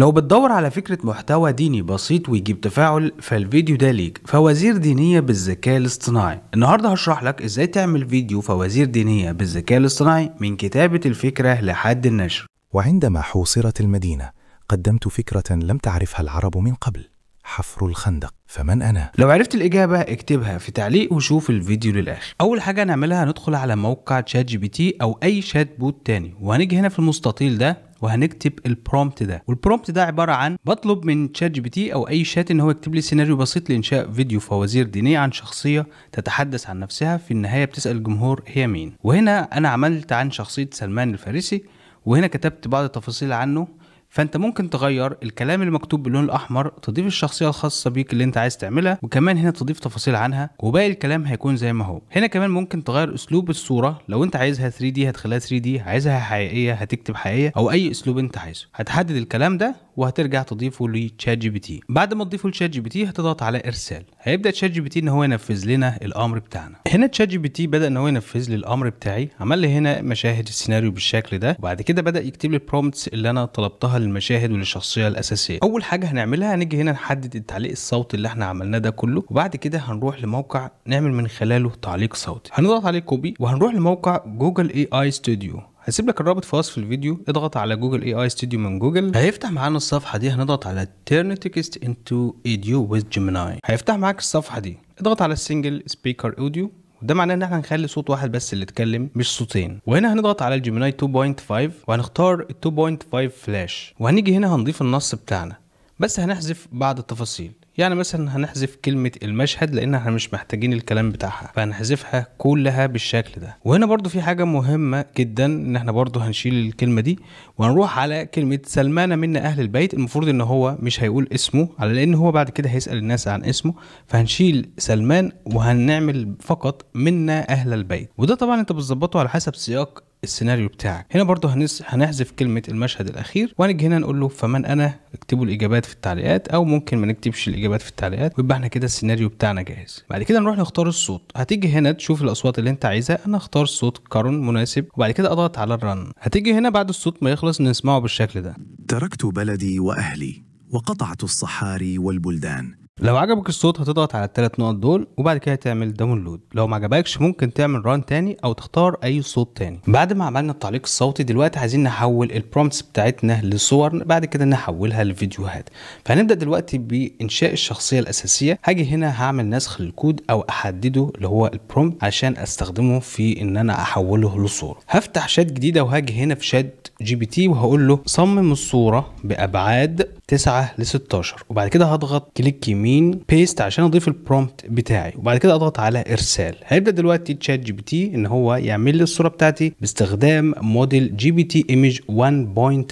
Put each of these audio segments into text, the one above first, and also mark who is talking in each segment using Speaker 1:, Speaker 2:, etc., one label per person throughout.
Speaker 1: لو بتدور على فكرة محتوى ديني بسيط ويجيب تفاعل فالفيديو ده ليك فوازير دينية بالذكاء الاصطناعي النهاردة هشرح لك ازاي تعمل فيديو فوازير دينية بالذكاء
Speaker 2: الاصطناعي من كتابة الفكرة لحد النشر وعندما حوصرت المدينة قدمت فكرة لم تعرفها العرب من قبل حفر الخندق فمن أنا؟ لو عرفت الإجابة
Speaker 1: اكتبها في تعليق وشوف الفيديو للآخر أول حاجة هنعملها هندخل على موقع تشات جي بي تي أو أي شات بوت تاني وهنيجي هنا في المستطيل ده وهنكتب البرومبت ده والبرومبت ده عباره عن بطلب من شات جي بي تي او اي شات ان هو يكتب لي سيناريو بسيط لانشاء فيديو فوازير دينيه عن شخصيه تتحدث عن نفسها في النهايه بتسال الجمهور هي مين وهنا انا عملت عن شخصيه سلمان الفارسي وهنا كتبت بعض التفاصيل عنه فانت ممكن تغير الكلام المكتوب باللون الاحمر تضيف الشخصيه الخاصه بيك اللي انت عايز تعملها وكمان هنا تضيف تفاصيل عنها وباقي الكلام هيكون زي ما هو هنا كمان ممكن تغير اسلوب الصوره لو انت عايزها 3 دي هتخليها 3 دي عايزها حقيقيه هتكتب حقيقيه او اي اسلوب انت عايزه هتحدد الكلام ده وهترجع تضيفه لتشات جي بي تي بعد ما تضيفه لتشات جي بي تي هتضغط على ارسال هيبدا تشات جي بي تي ان هو ينفذ لنا الامر بتاعنا هنا تشات جي بي تي بدا ان هو ينفذ لي الامر بتاعي عمل لي هنا مشاهد السيناريو بالشكل ده وبعد كده بدا يكتب لي البرومتس اللي انا طلبتها للمشاهد وللشخصيه الاساسيه اول حاجه هنعملها هنيجي هنا نحدد التعليق الصوتي اللي احنا عملناه ده كله وبعد كده هنروح لموقع نعمل من خلاله تعليق صوتي هنضغط عليه كوبي وهنروح لموقع جوجل اي اي ستوديو هسيب لك الرابط في وصف الفيديو اضغط على جوجل اي اي ستوديو من جوجل هيفتح معانا الصفحه دي هنضغط على turn text into audio with gemini هيفتح معاك الصفحه دي اضغط على السنجل سبيكر اوديو ده معناه ان احنا هنخلي صوت واحد بس اللي اتكلم مش صوتين وهنا هنضغط على الجيميناي 2.5 وهنختار 2.5 فلاش وهنيجي هنا هنضيف النص بتاعنا بس هنحذف بعض التفاصيل يعني مثلا هنحذف كلمة المشهد لأن احنا مش محتاجين الكلام بتاعها فهنحذفها كلها بالشكل ده وهنا برضو في حاجة مهمة جدا إن احنا برضو هنشيل الكلمة دي وهنروح على كلمة سلمانة منا أهل البيت المفروض إن هو مش هيقول اسمه على لأن هو بعد كده هيسأل الناس عن اسمه فهنشيل سلمان وهنعمل فقط منا أهل البيت وده طبعا أنت بتظبطه على حسب سياق السيناريو بتاعك هنا برضو هنس... هنحذف كلمة المشهد الأخير وهنجي هنا نقول له فمن أنا اكتبوا الإجابات في التعليقات أو ممكن ما نكتبش الإجابات في التعليقات ويبقى احنا كده السيناريو بتاعنا جاهز بعد كده نروح نختار الصوت هتيجي هنا تشوف الأصوات اللي أنت عايزها أنا اختار صوت كارون مناسب وبعد كده أضغط على الرن هتيجي هنا بعد الصوت ما يخلص نسمعه بالشكل ده تركت بلدي
Speaker 2: وأهلي وقطعت الصحاري والبلدان
Speaker 1: لو عجبك الصوت هتضغط على الثلاث نقط دول وبعد كده تعمل داونلود لو ما عجبكش ممكن تعمل ران تاني او تختار اي صوت تاني بعد ما عملنا التعليق الصوتي دلوقتي عايزين نحول البرومتس بتاعتنا لصور بعد كده نحولها لفيديوهات فهنبدا دلوقتي بانشاء الشخصيه الاساسيه هاجي هنا هعمل نسخ للكود او احدده اللي هو البرومت عشان استخدمه في ان انا احوله لصوره هفتح شات جديده وهاجي هنا في شات جي بي تي وهقول له صمم الصوره بابعاد 9 ل 16 وبعد كده هضغط كليك يمين بيست عشان اضيف البرومبت بتاعي وبعد كده اضغط على ارسال هيبدا دلوقتي تشات جي بي تي ان هو يعمل لي الصوره بتاعتي باستخدام موديل جي بي تي ايمج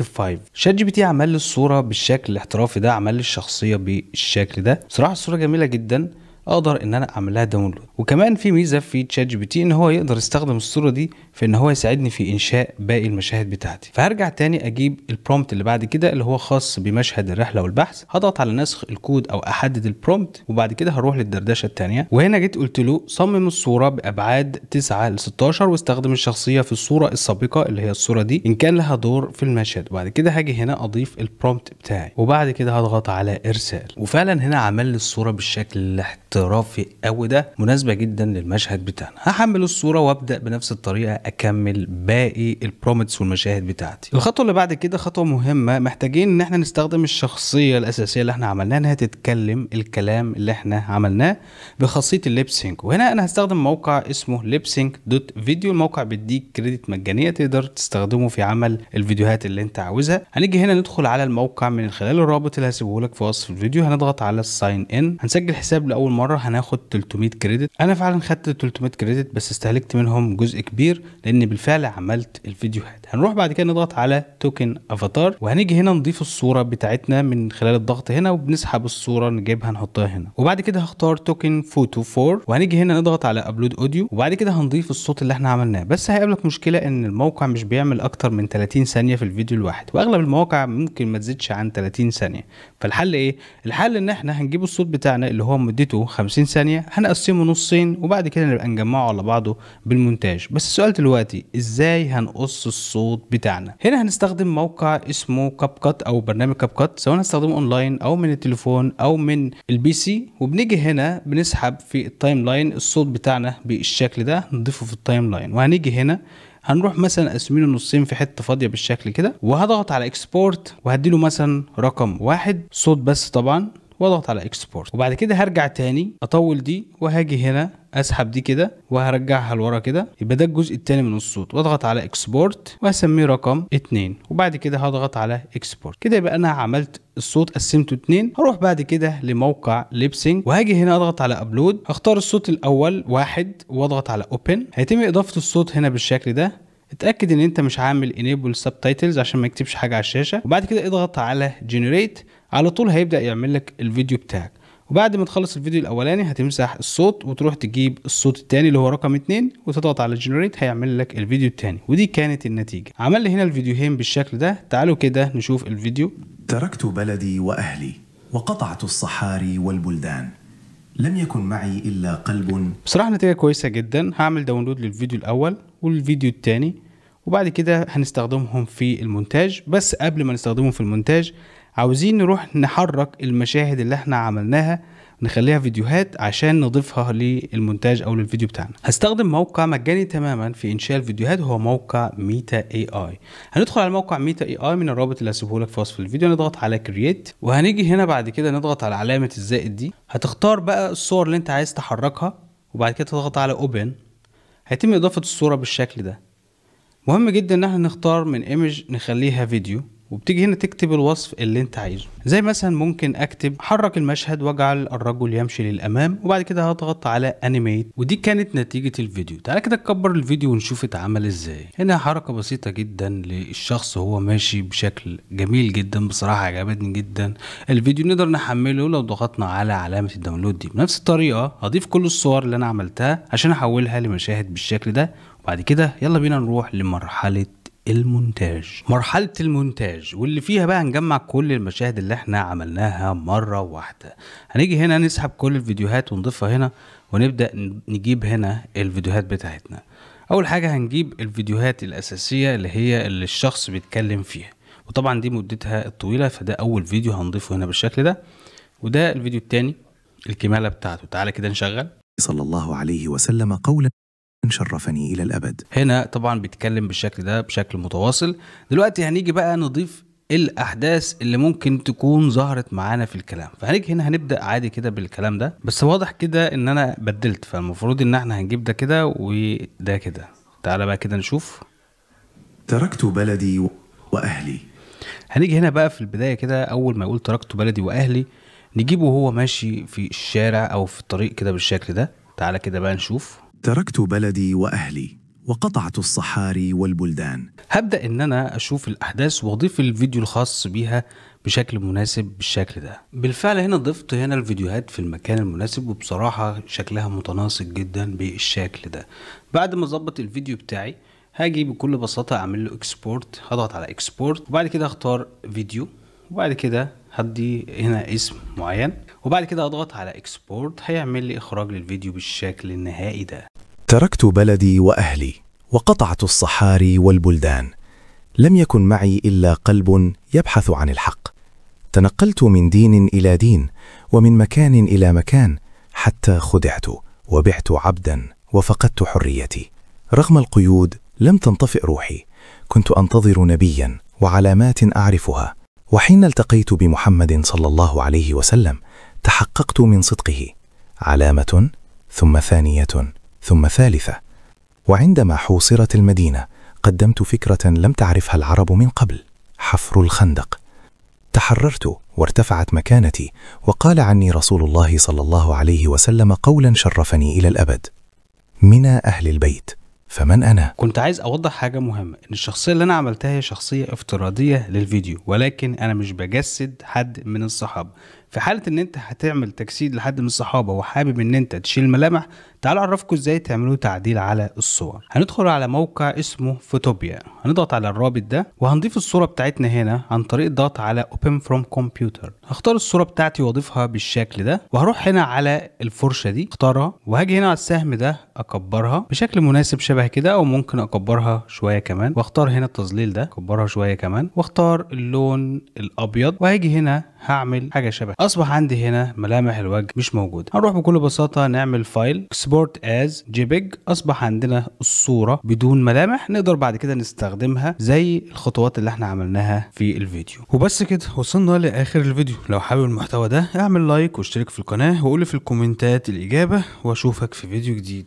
Speaker 1: 1.5 شات جي بي تي عمل لي الصوره بالشكل الاحترافي ده عمل لي الشخصيه بالشكل ده بصراحه الصوره جميله جدا اقدر ان انا اعمل لها داونلود وكمان في ميزه في تشات جي بي تي ان هو يقدر يستخدم الصوره دي في ان هو يساعدني في انشاء باقي المشاهد بتاعتي فهرجع تاني اجيب البرومبت اللي بعد كده اللي هو خاص بمشهد الرحله والبحث هضغط على نسخ الكود او احدد البرومبت وبعد كده هروح للدردشه الثانيه وهنا جيت قلت له صمم الصوره بابعاد 9 ل 16 واستخدم الشخصيه في الصوره السابقه اللي هي الصوره دي ان كان لها دور في المشهد وبعد كده هاجي هنا اضيف البرومبت بتاعي وبعد كده هضغط على ارسال وفعلا هنا عمل لي الصوره بالشكل اللي احترافي قوي ده مناسبة جدا للمشهد بتاعنا هحمل الصورة وابدأ بنفس الطريقة اكمل باقي البرومتس والمشاهد بتاعتي الخطوة اللي بعد كده خطوة مهمة محتاجين ان احنا نستخدم الشخصية الاساسية اللي احنا عملناها انها تتكلم الكلام اللي احنا عملناه بخاصية الليبسينج وهنا انا هستخدم موقع اسمه ليبسينج دوت فيديو الموقع بيديك كريدت مجانية تقدر تستخدمه في عمل الفيديوهات اللي انت عاوزها هنيجي هنا ندخل على الموقع من خلال الرابط اللي هسيبه لك في وصف الفيديو هنضغط على الساين ان هنسجل حساب لاول مرة مره هناخد 300 كريدت انا فعلا خدت 300 كريدت بس استهلكت منهم جزء كبير لان بالفعل عملت الفيديوهات هنروح بعد كده نضغط على توكن افاتار وهنيجي هنا نضيف الصوره بتاعتنا من خلال الضغط هنا وبنسحب الصوره نجيبها نحطها هنا وبعد كده هختار توكن فوتو 4 وهنيجي هنا نضغط على ابلود اوديو وبعد كده هنضيف الصوت اللي احنا عملناه بس هيقابلك مشكله ان الموقع مش بيعمل اكتر من 30 ثانيه في الفيديو الواحد واغلب المواقع ممكن ما تزيدش عن 30 ثانيه فالحل ايه الحل ان احنا هنجيب الصوت بتاعنا اللي هو مدته 50 ثانية هنقسمه نصين وبعد كده نبقى نجمعه على بعضه بالمونتاج بس السؤال دلوقتي ازاي هنقص الصوت بتاعنا هنا هنستخدم موقع اسمه كاب كات او برنامج كاب كات سواء هنستخدمه اونلاين او من التليفون او من البي سي وبنيجي هنا بنسحب في التايم لاين الصوت بتاعنا بالشكل ده نضيفه في التايم لاين وهنيجي هنا هنروح مثلا قاسمينه نصين في حته فاضيه بالشكل كده وهضغط على اكسبورت وهديله مثلا رقم واحد صوت بس طبعا واضغط على اكسبورت وبعد كده هرجع تاني اطول دي وهاجي هنا اسحب دي كده وهرجعها لورا كده يبقى ده الجزء التاني من الصوت واضغط على اكسبورت وهسميه رقم 2 وبعد كده هضغط على اكسبورت كده يبقى انا عملت الصوت قسمته اتنين هروح بعد كده لموقع ليبسينج وهاجي هنا اضغط على ابلود هختار الصوت الاول واحد واضغط على اوبن هيتم اضافه الصوت هنا بالشكل ده اتاكد ان انت مش عامل انيبل سبتايتلز عشان ما يكتبش حاجه على الشاشه وبعد كده اضغط على جنريت على طول هيبدا يعمل لك الفيديو بتاعك وبعد ما تخلص الفيديو الاولاني هتمسح الصوت وتروح تجيب الصوت الثاني اللي هو رقم اتنين وتضغط على جنريت هيعمل لك الفيديو الثاني ودي كانت النتيجه عمل لي هنا الفيديوهين بالشكل ده تعالوا كده نشوف الفيديو تركت
Speaker 2: بلدي واهلي وقطعت الصحاري والبلدان لم يكن معي الا قلب
Speaker 1: بصراحه نتيجه كويسه جدا هعمل داونلود للفيديو الاول والفيديو الثاني وبعد كده هنستخدمهم في المونتاج بس قبل ما نستخدمهم في المونتاج عاوزين نروح نحرك المشاهد اللي احنا عملناها نخليها فيديوهات عشان نضيفها للمونتاج او للفيديو بتاعنا هستخدم موقع مجاني تماما في انشاء الفيديوهات هو موقع ميتا اي اي هندخل على موقع ميتا اي اي من الرابط اللي هسيبه لك في وصف الفيديو نضغط على كرييت وهنيجي هنا بعد كده نضغط على علامه الزائد دي هتختار بقى الصور اللي انت عايز تحركها وبعد كده تضغط على اوبن هيتم اضافه الصوره بالشكل ده مهم جدا ان احنا نختار من ايمج نخليها فيديو وبتيجي هنا تكتب الوصف اللي انت عايزه زي مثلا ممكن اكتب حرك المشهد واجعل الرجل يمشي للامام وبعد كده هضغط على انيميت ودي كانت نتيجه الفيديو تعالى كده نكبر الفيديو ونشوف اتعمل ازاي هنا حركه بسيطه جدا للشخص وهو ماشي بشكل جميل جدا بصراحه عجبتني جدا الفيديو نقدر نحمله لو ضغطنا على علامه الداونلود دي بنفس الطريقه هضيف كل الصور اللي انا عملتها عشان احولها لمشاهد بالشكل ده وبعد كده يلا بينا نروح لمرحله المونتاج مرحلة المونتاج واللي فيها بقى هنجمع كل المشاهد اللي احنا عملناها مرة واحدة هنيجي هنا نسحب كل الفيديوهات ونضيفها هنا ونبدأ نجيب هنا الفيديوهات بتاعتنا أول حاجة هنجيب الفيديوهات الأساسية اللي هي اللي الشخص بيتكلم فيها وطبعا دي مدتها الطويلة فده أول فيديو هنضيفه هنا بالشكل ده وده الفيديو التاني الكمالة بتاعته تعالى كده نشغل صلى الله عليه وسلم قولا من شرفني إلى الأبد هنا طبعا بيتكلم بالشكل ده بشكل متواصل دلوقتي هنيجي بقى نضيف الاحداث اللي ممكن تكون ظهرت معانا في الكلام فهنيجي هنا هنبدا عادي كده بالكلام ده بس واضح كده ان انا بدلت فالمفروض ان احنا هنجيب ده كده وده كده تعالى بقى كده نشوف
Speaker 2: تركت بلدي واهلي
Speaker 1: هنيجي هنا بقى في البدايه كده اول ما يقول تركت بلدي واهلي نجيبه وهو ماشي في الشارع او في الطريق كده بالشكل ده
Speaker 2: تعالى كده بقى نشوف تركت بلدي وأهلي وقطعت الصحاري والبلدان
Speaker 1: هبدأ إن أنا أشوف الأحداث وأضيف الفيديو الخاص بيها بشكل مناسب بالشكل ده بالفعل هنا ضفت هنا الفيديوهات في المكان المناسب وبصراحة شكلها متناسق جدا بالشكل ده بعد ما اظبط الفيديو بتاعي هاجي بكل بساطة اعمل له اكسبورت هضغط على اكسبورت وبعد كده اختار فيديو وبعد كده هدي هنا اسم معين وبعد كده اضغط على اكسبورت هيعمل لي اخراج للفيديو بالشكل النهائي ده
Speaker 2: تركت بلدي وأهلي وقطعت الصحاري والبلدان لم يكن معي إلا قلب يبحث عن الحق تنقلت من دين إلى دين ومن مكان إلى مكان حتى خدعت وبعت عبدا وفقدت حريتي رغم القيود لم تنطفئ روحي كنت أنتظر نبيا وعلامات أعرفها وحين التقيت بمحمد صلى الله عليه وسلم تحققت من صدقه علامة ثم ثانية ثم ثالثة وعندما حوصرت المدينة قدمت فكرة لم تعرفها العرب من قبل حفر الخندق تحررت وارتفعت مكانتي وقال عني رسول الله صلى الله عليه وسلم قولا شرفني إلى الأبد من أهل البيت فمن أنا؟
Speaker 1: كنت عايز أوضح حاجة مهمة إن الشخصية اللي أنا عملتها هي شخصية افتراضية للفيديو ولكن أنا مش بجسد حد من الصحابة في حاله ان انت هتعمل تجسيد لحد من الصحابه وحابب ان انت تشيل الملامح تعال اعرفكم ازاي تعملوا تعديل على الصور هندخل على موقع اسمه فوتوبيا هنضغط على الرابط ده وهنضيف الصوره بتاعتنا هنا عن طريق الضغط على open from computer هختار الصوره بتاعتي واضيفها بالشكل ده وهروح هنا على الفرشه دي اختارها وهاجي هنا على السهم ده اكبرها بشكل مناسب شبه كده او ممكن اكبرها شويه كمان واختار هنا التظليل ده اكبرها شويه كمان واختار اللون الابيض وهاجي هنا هعمل حاجه شبه اصبح عندي هنا ملامح الوجه مش موجوده هنروح بكل بساطه نعمل فايل اكسبورت از جيبج اصبح عندنا الصوره بدون ملامح نقدر بعد كده نستخدمها زي الخطوات اللي احنا عملناها في الفيديو وبس كده وصلنا لاخر الفيديو لو حابب المحتوى ده اعمل لايك واشترك في القناه وقول في الكومنتات الاجابه واشوفك في فيديو جديد